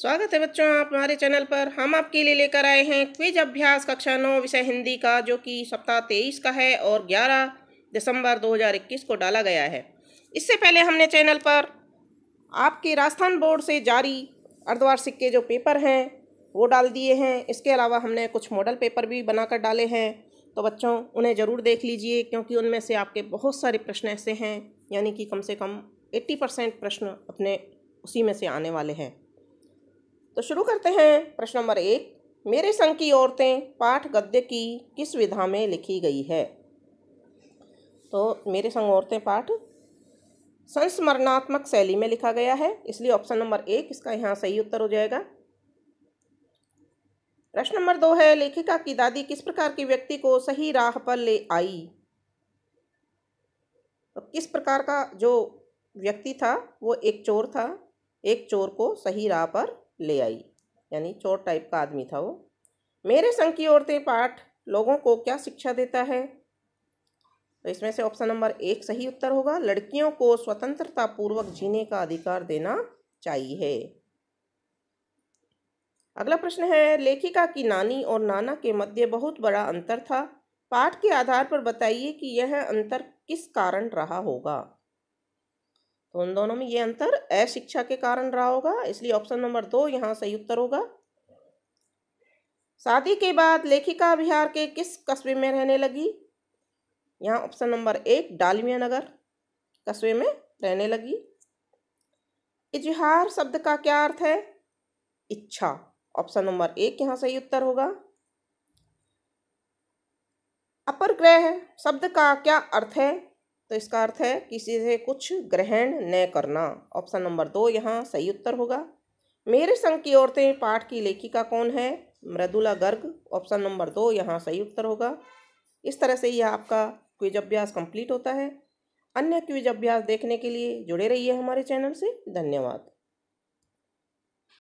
स्वागत है बच्चों आप हमारे चैनल पर हम आपके लिए लेकर आए हैं क्विज अभ्यास कक्षा नौ विषय हिंदी का जो कि सप्ताह तेईस का है और ग्यारह दिसंबर दो हज़ार इक्कीस को डाला गया है इससे पहले हमने चैनल पर आपके राजस्थान बोर्ड से जारी अर्धवार्षिक के जो पेपर हैं वो डाल दिए हैं इसके अलावा हमने कुछ मॉडल पेपर भी बनाकर डाले हैं तो बच्चों उन्हें ज़रूर देख लीजिए क्योंकि उनमें से आपके बहुत सारे प्रश्न ऐसे हैं यानी कि कम से कम एट्टी परसेंट प्रश्न अपने उसी में से आने वाले हैं तो शुरू करते हैं प्रश्न नंबर एक मेरे संग की औरतें पाठ गद्य की किस विधा में लिखी गई है तो मेरे संग औरतें पाठ संस्मरणात्मक शैली में लिखा गया है इसलिए ऑप्शन नंबर एक इसका यहाँ सही उत्तर हो जाएगा प्रश्न नंबर दो है लेखिका की दादी किस प्रकार की व्यक्ति को सही राह पर ले आई तो किस प्रकार का जो व्यक्ति था वो एक चोर था एक चोर को सही राह पर ले आई यानी चोर टाइप का आदमी था वो मेरे संघ की औरतें पाठ लोगों को क्या शिक्षा देता है तो इसमें से ऑप्शन नंबर एक सही उत्तर होगा लड़कियों को स्वतंत्रता पूर्वक जीने का अधिकार देना चाहिए अगला प्रश्न है लेखिका की नानी और नाना के मध्य बहुत बड़ा अंतर था पाठ के आधार पर बताइए कि यह अंतर किस कारण रहा होगा तो उन दोनों में ये अंतर अशिक्षा के कारण रहा होगा इसलिए ऑप्शन नंबर दो यहाँ सही उत्तर होगा शादी के बाद लेखिका बिहार के किस कस्बे में रहने लगी यहाँ ऑप्शन नंबर एक डालमिया नगर कस्बे में रहने लगी इजहार शब्द का क्या अर्थ है इच्छा ऑप्शन नंबर एक यहाँ सही उत्तर होगा अपर ग्रह शब्द का क्या अर्थ है तो इसका अर्थ है किसी से कुछ ग्रहण न करना ऑप्शन नंबर दो यहाँ सही उत्तर होगा मेरे संघ की औरतें पाठ की लेखिका कौन है मृदुला गर्ग ऑप्शन नंबर दो यहाँ सही उत्तर होगा इस तरह से यह आपका क्विज अभ्यास कंप्लीट होता है अन्य क्विज अभ्यास देखने के लिए जुड़े रहिए हमारे चैनल से धन्यवाद